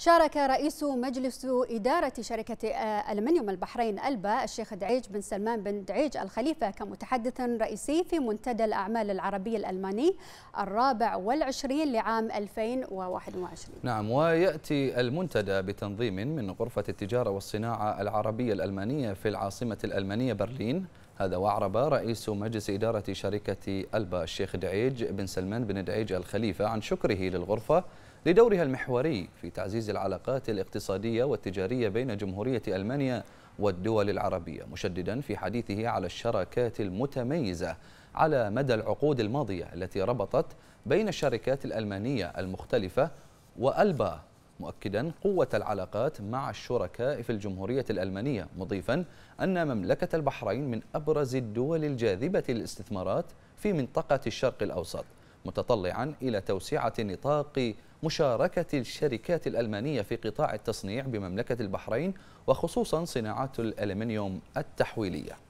شارك رئيس مجلس إدارة شركة آه، ألمنيوم البحرين ألبا الشيخ دعيج بن سلمان بن دعيج الخليفة كمتحدث رئيسي في منتدى الأعمال العربي الألماني الرابع والعشرين لعام 2021 نعم ويأتي المنتدى بتنظيم من غرفة التجارة والصناعة العربية الألمانية في العاصمة الألمانية برلين هذا وعرب رئيس مجلس إدارة شركة ألبا الشيخ دعيج بن سلمان بن دعيج الخليفة عن شكره للغرفة لدورها المحوري في تعزيز العلاقات الاقتصادية والتجارية بين جمهورية ألمانيا والدول العربية مشددا في حديثه على الشراكات المتميزة على مدى العقود الماضية التي ربطت بين الشركات الألمانية المختلفة وألبا مؤكدا قوة العلاقات مع الشركاء في الجمهورية الألمانية مضيفا أن مملكة البحرين من أبرز الدول الجاذبة للاستثمارات في منطقة الشرق الأوسط متطلعا إلى توسعة نطاق مشاركة الشركات الألمانية في قطاع التصنيع بمملكة البحرين وخصوصا صناعات الألمنيوم التحويلية